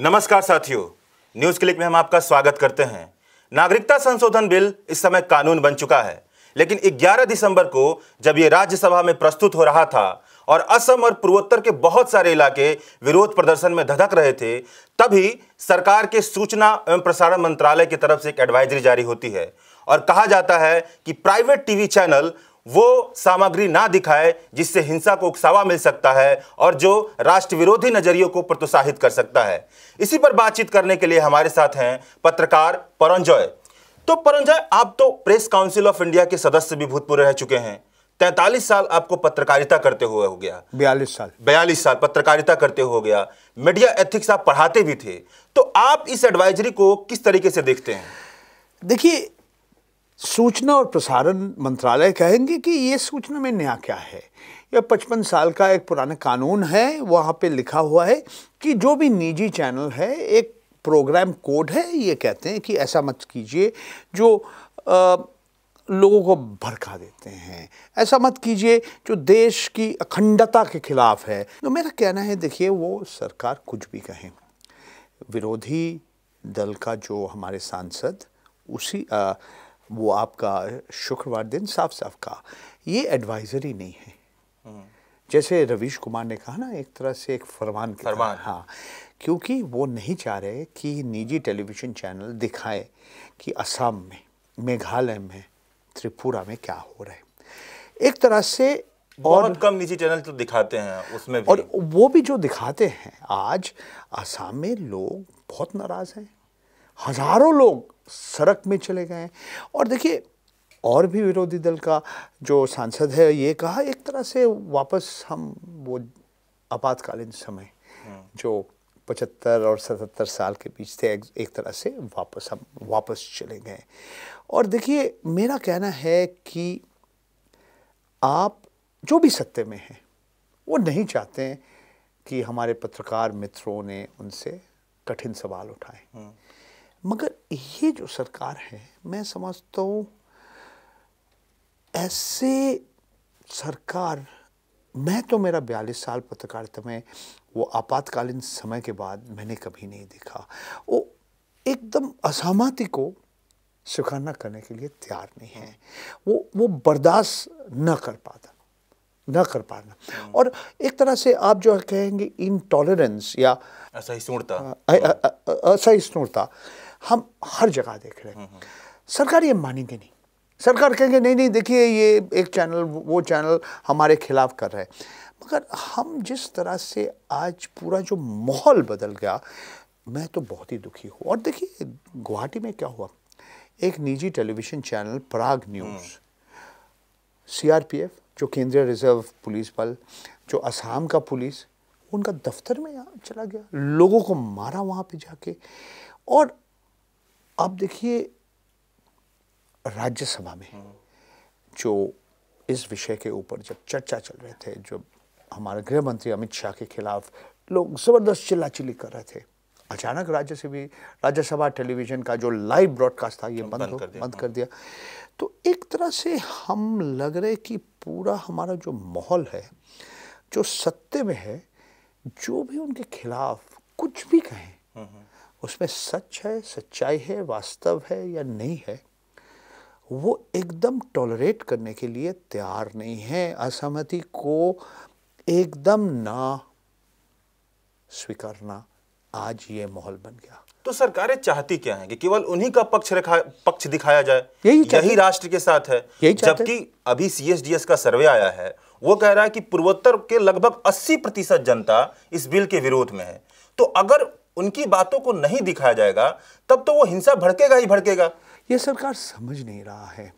नमस्कार साथियों news click में हम आपका स्वागत करते हैं नागरिकता संशोधन बिल इस समय कानून बन चुका है लेकिन 11 दिसंबर को जब ये राज्यसभा में प्रस्तुत हो रहा था और असम और पूर्वोत्तर के बहुत सारे इलाके विरोध प्रदर्शन में धधक रहे थे तभी सरकार के सूचना एवं प्रसारण मंत्रालय की तरफ से एक एडवाइजरी जारी होती है और कहा जाता है कि प्राइवेट टीवी चैनल वो सामग्री ना दिखाए जिससे हिंसा को उकसावा मिल सकता है और जो राष्ट्र विरोधी नजरियों को प्रोत्साहित कर सकता है इसी पर बातचीत करने के लिए हमारे साथ हैं पत्रकार परंजॉय तो परंजॉय आप तो प्रेस काउंसिल ऑफ इंडिया के सदस्य भी भूतपूर्व रह चुके हैं तैंतालीस साल आपको पत्रकारिता करते हुए हो गया बयालीस साल बयालीस साल पत्रकारिता करते हुए हो गया मीडिया एथिक्स आप पढ़ाते भी थे तो आप इस एडवाइजरी को किस तरीके से देखते हैं देखिए सूचना और प्रसारण मंत्रालय कहेंगे कि ये सूचना में नया क्या है यह पचपन साल का एक पुराना कानून है वहाँ पे लिखा हुआ है कि जो भी निजी चैनल है एक प्रोग्राम कोड है ये कहते हैं कि ऐसा मत कीजिए जो आ, लोगों को भड़का देते हैं ऐसा मत कीजिए जो देश की अखंडता के खिलाफ है तो मेरा कहना है देखिए वो सरकार कुछ भी कहें विरोधी दल का जो हमारे सांसद उसी आ, वो आपका शुक्रवार दिन साफ साफ कहा ये एडवाइजरी नहीं है हम्म। जैसे रवीश कुमार ने कहा ना एक तरह से एक फरमान फरमान हाँ क्योंकि वो नहीं चाह रहे कि निजी टेलीविज़न चैनल दिखाए कि असम में मेघालय में त्रिपुरा में क्या हो रहा है एक तरह से बहुत कम निजी चैनल तो दिखाते हैं उसमें भी। और वो भी जो दिखाते हैं आज असम में लोग बहुत नाराज़ हैं हज़ारों लोग सड़क में चले गए और देखिए और भी विरोधी दल का जो सांसद है ये कहा एक तरह से वापस हम वो आपातकालीन समय हम्म। जो पचहत्तर और सतहत्तर साल के बीच थे एक, तरह से वापस हम वापस चले गए और देखिए मेरा कहना है कि आप जो भी सत्य में हैं वो नहीं चाहते कि हमारे पत्रकार मित्रों ने उनसे कठिन सवाल उठाए हम्म। मगर ये जो सरकार है मैं समझता हूँ ऐसे सरकार मैं तो मेरा बयालीस साल पत्रकारिता में वो आपातकालीन समय के बाद मैंने कभी नहीं देखा वो एकदम असहमति को स्वीकार न करने के लिए तैयार नहीं है वो वो बर्दाश्त न कर पाता न कर पाना हम्म। और एक तरह से आप जो कहेंगे इनटॉलरेंस या असहिष्णुता असहिष्णुता हम हर जगह देख रहे हैं हम्म, हम्म। सरकार ये मानेंगे नहीं सरकार कहेंगे नहीं नहीं देखिए ये एक चैनल वो चैनल हमारे खिलाफ कर रहे हैं मगर हम जिस तरह से आज पूरा जो माहौल बदल गया मैं तो बहुत ही दुखी हूँ और देखिए गुवाहाटी में क्या हुआ एक निजी television channel Prag news CRPF हम्म। जो केंद्रीय रिजर्व पुलिस बल जो असम का पुलिस उनका दफ्तर में चला गया लोगों को मारा वहाँ पे जाके और आप देखिए राज्यसभा में हाँ। जो इस विषय के ऊपर जब चर्चा चल रहे थे जब हमारे गृह मंत्री अमित शाह के खिलाफ लोग ज़बरदस्त चिल्ला चिल्ली कर रहे थे अचानक राज्य से भी राज्यसभा टेलीविज़न का जो लाइव ब्रॉडकास्ट था ये बंद हो बंद कर हाँ। दिया तो एक तरह से हम लग रहे कि पूरा हमारा जो माहौल है जो सत्य में है जो भी उनके खिलाफ कुछ भी कहें हाँ, उसमें सच है सच्चाई है वास्तव है या नहीं है वो एकदम टॉलरेट करने के लिए तैयार नहीं है असहमति को एकदम ना स्वीकारना आज ये माहौल बन गया तो सरकारें चाहती क्या है कि केवल उन्हीं का पक्ष रखा पक्ष दिखाया जाए यही यही राष्ट्र के साथ है जबकि अभी सीएसडीएस का सर्वे आया है वो कह रहा है कि पूर्वोत्तर के लगभग 80 प्रतिशत जनता इस बिल के विरोध में है तो अगर उनकी बातों को नहीं दिखाया जाएगा तब तो वो हिंसा भड़केगा ही भड़केगा ये सरकार समझ नहीं रहा है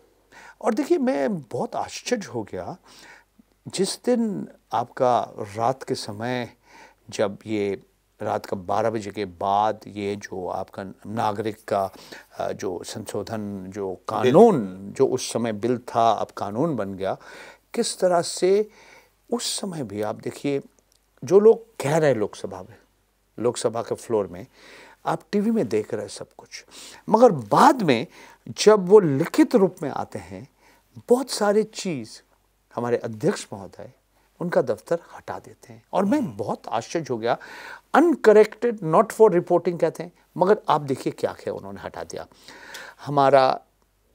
और देखिए मैं बहुत आश्चर्य हो गया जिस दिन आपका रात के समय जब ये रात का बारह बजे के बाद ये जो आपका नागरिक का जो संशोधन जो कानून जो उस समय बिल था अब कानून बन गया किस तरह से उस समय भी आप देखिए जो लोग कह रहे हैं लोकसभा में लोकसभा के फ्लोर में आप टीवी में देख रहे हैं सब कुछ मगर बाद में जब वो लिखित रूप में आते हैं बहुत सारी चीज़ हमारे अध्यक्ष महोदय उनका दफ्तर हटा देते हैं और मैं हम्म। बहुत आश्चर्य हो गया अनकरेक्टेड नॉट फॉर रिपोर्टिंग कहते हैं मगर आप देखिए क्या क्या उन्होंने हटा दिया हमारा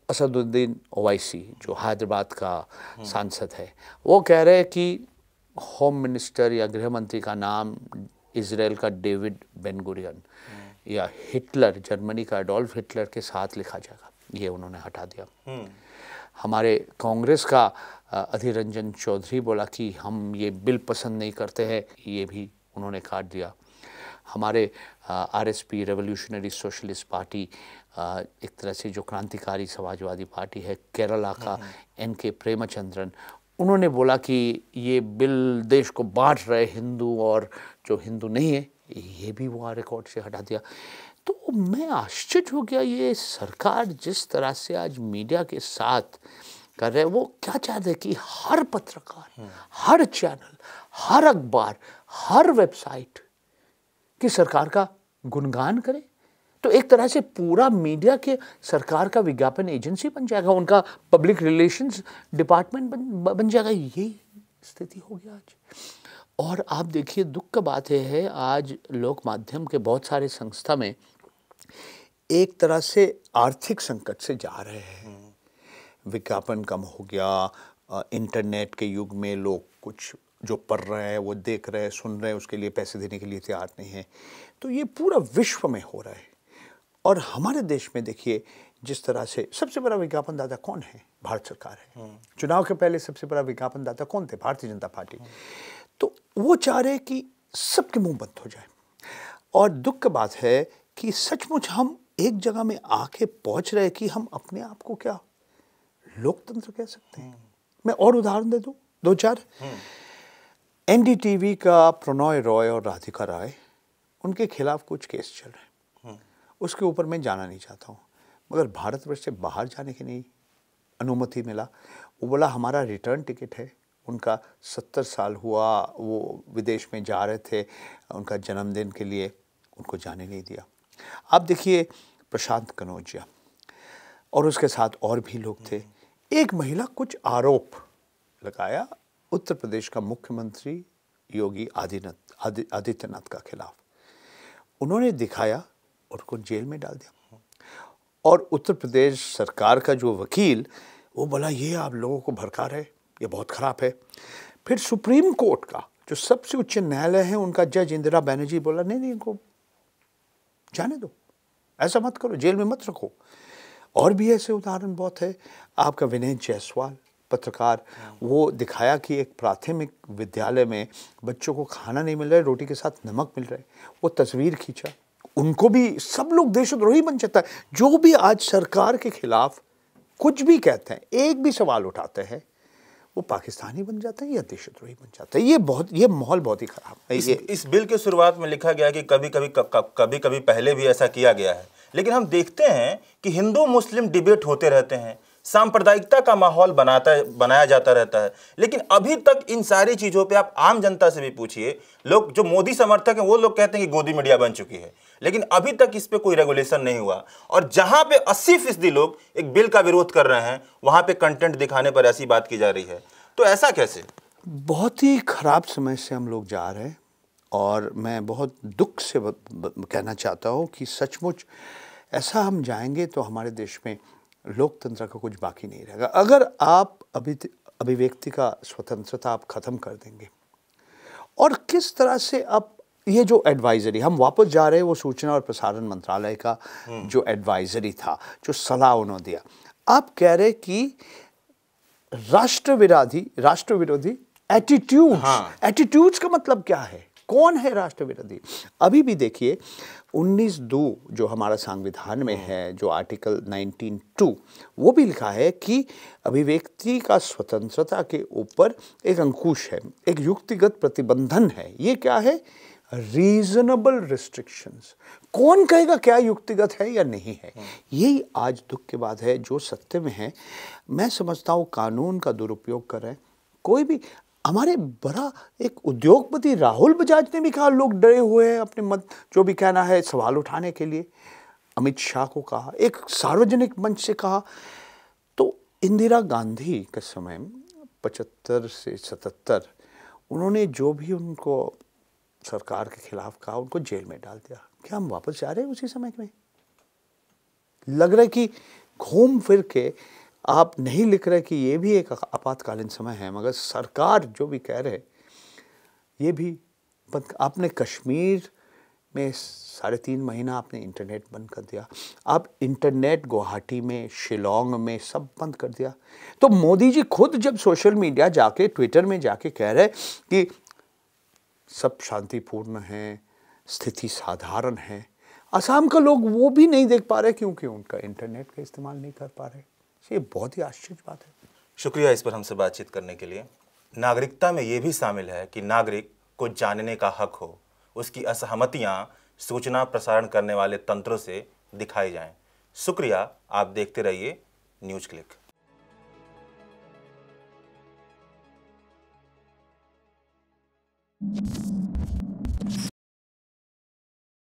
असदुद्दीन ओवैसी जो हैदराबाद का हम्म। सांसद है वो कह रहे हैं कि होम मिनिस्टर या गृह मंत्री का नाम इसराइल का डेविड बेनगुरियन या हिटलर जर्मनी का एडोल्फ हिटलर के साथ लिखा जाएगा ये उन्होंने हटा दिया हम्म। हमारे कांग्रेस का अधीर रंजन चौधरी बोला कि हम ये बिल पसंद नहीं करते हैं ये भी उन्होंने काट दिया हमारे R S P revolutionary socialist party आ, एक तरह से जो क्रांतिकारी समाजवादी पार्टी है केरला का हम्म। एन के प्रेमचंद्रन उन्होंने बोला कि ये बिल देश को बांट रहे हिंदू और जो हिंदू नहीं है ये भी वहाँ रिकॉर्ड से हटा दिया तो मैं आश्चर्य हो गया ये सरकार जिस तरह से आज मीडिया के साथ कर रहे वो क्या चाहते हैं कि हर पत्रकार हम्म। हर चैनल हर अखबार हर वेबसाइट की सरकार का गुणगान करें तो एक तरह से पूरा मीडिया के सरकार का विज्ञापन एजेंसी बन जाएगा उनका पब्लिक रिलेशंस डिपार्टमेंट बन बन जाएगा यही स्थिति हो गया आज और आप देखिए दुख का बात यह है आज लोक माध्यम के बहुत सारे संस्था में एक तरह से आर्थिक संकट से जा रहे हैं विज्ञापन कम हो गया इंटरनेट के युग में लोग कुछ जो पढ़ रहे हैं वो देख रहे हैं सुन रहे हैं उसके लिए पैसे देने के लिए तैयार नहीं है तो ये पूरा विश्व में हो रहा है और हमारे देश में देखिए जिस तरह से सबसे बड़ा विज्ञापन दाता कौन है भारत सरकार है हम्म। चुनाव के पहले सबसे बड़ा विज्ञापन दाता कौन थे भारतीय जनता पार्टी तो वो चाह रहे कि सबके मुंह बंद हो जाए और दुख की बात है कि सचमुच हम एक जगह में आके पहुंच रहे कि हम अपने आप को क्या लोकतंत्र कह सकते हैं हम्म। मैं और उदाहरण दे दूं दो चार हम्म। एनडीटीवी का प्रणय रॉय और राधिका राय उनके खिलाफ कुछ केस चल रहे हैं उसके ऊपर मैं जाना नहीं चाहता हूँ मगर भारतवर्ष से बाहर जाने की नहीं अनुमति मिला वो बोला हमारा रिटर्न टिकट है उनका सत्तर साल हुआ वो विदेश में जा रहे थे उनका जन्मदिन के लिए उनको जाने नहीं दिया आप देखिए प्रशांत कनौजिया और उसके साथ और भी लोग थे एक महिला कुछ आरोप लगाया उत्तर प्रदेश का मुख्यमंत्री योगी आदिनाथ आदि आदित्यनाथ का खिलाफ उन्होंने दिखाया उनको जेल में डाल दिया और उत्तर प्रदेश सरकार का जो वकील वो बोला ये आप लोगों को भड़का रहे ये बहुत ख़राब है फिर सुप्रीम कोर्ट का जो सबसे उच्च न्यायालय है उनका जज इंदिरा बैनर्जी बोला नहीं नहीं इनको जाने दो ऐसा मत करो जेल में मत रखो और भी ऐसे उदाहरण बहुत है आपका विनय जायसवाल पत्रकार वो दिखाया कि एक प्राथमिक विद्यालय में बच्चों को खाना नहीं मिल रहा है रोटी के साथ नमक मिल रहा है वो तस्वीर खींचा उनको भी सब लोग देशद्रोही बन जाता है जो भी आज सरकार के खिलाफ कुछ भी कहते हैं एक भी सवाल उठाते हैं वो पाकिस्तानी बन जाता है या देशद्रोही बन जाता है ये बहुत ये माहौल बहुत ही खराब है इस, इस बिल के शुरुआत में लिखा गया कि कभी कभी कभी कभी, कभी, कभी पहले भी ऐसा किया गया है लेकिन हम देखते हैं कि हिंदू मुस्लिम डिबेट होते रहते हैं सांप्रदायिकता का माहौल बनाता बनाया जाता रहता है लेकिन अभी तक इन सारी चीज़ों पे आप आम जनता से भी पूछिए लोग जो मोदी समर्थक हैं वो लोग कहते हैं कि गोदी मीडिया बन चुकी है लेकिन अभी तक इस पर कोई रेगुलेशन नहीं हुआ और जहां पे अस्सी फीसदी लोग एक बिल का विरोध कर रहे हैं वहां पे कंटेंट दिखाने पर ऐसी बात की जा रही है तो ऐसा कैसे बहुत ही खराब समय से हम लोग जा रहे हैं और मैं बहुत दुख से ब, ब, कहना चाहता हूँ कि सचमुच ऐसा हम जाएंगे तो हमारे देश में लोकतंत्र का कुछ बाकी नहीं रहेगा अगर आप अभी अभिव्यक्ति का स्वतंत्रता आप ख़त्म कर देंगे और किस तरह से आप ये जो एडवाइजरी हम वापस जा रहे हैं वो सूचना और प्रसारण मंत्रालय का हम्म। जो एडवाइजरी था जो सलाह उन्होंने दिया आप कह रहे कि राष्ट्र विरोधी राष्ट्र विरोधी एटीट्यूड एटीट्यूड्स हाँ। का मतलब क्या है कौन है राष्ट्र विरोधी अभी भी देखिए 19 दो जो हमारा संविधान में हम्म। है जो आर्टिकल 19 टू वो भी लिखा है कि अभिव्यक्ति का स्वतंत्रता के ऊपर एक अंकुश है एक युक्तिगत प्रतिबंधन है ये क्या है रीजनेबल रिस्ट्रिक्शंस कौन कहेगा क्या युक्तिगत है या नहीं है हम्म। यही आज दुख की बात है जो सत्य में है मैं समझता हूँ कानून का दुरुपयोग करें कोई भी हमारे बड़ा एक उद्योगपति राहुल बजाज ने भी कहा लोग डरे हुए हैं अपने मत जो भी कहना है सवाल उठाने के लिए अमित शाह को कहा एक सार्वजनिक मंच से कहा तो इंदिरा गांधी के समय पचहत्तर से सतहत्तर उन्होंने जो भी उनको सरकार के खिलाफ कहा उनको जेल में डाल दिया क्या हम वापस जा रहे हैं उसी समय में लग रहा है कि घूम फिर के आप नहीं लिख रहे कि ये भी एक आपातकालीन समय है मगर सरकार जो भी कह रहे ये भी बंद आपने कश्मीर में साढ़े तीन महीना आपने इंटरनेट बंद कर दिया आप इंटरनेट गुवाहाटी में शिलोंग में सब बंद कर दिया तो मोदी जी खुद जब सोशल मीडिया जाके ट्विटर में जाके कह रहे कि सब शांतिपूर्ण हैं स्थिति साधारण है असम का लोग वो भी नहीं देख पा रहे क्योंकि उनका इंटरनेट का इस्तेमाल नहीं कर पा रहे तो ये बहुत ही आश्चर्य बात है शुक्रिया इस पर हमसे बातचीत करने के लिए नागरिकता में ये भी शामिल है कि नागरिक को जानने का हक हो उसकी असहमतियाँ सूचना प्रसारण करने वाले तंत्रों से दिखाई जाएं। शुक्रिया आप देखते रहिए न्यूज क्लिक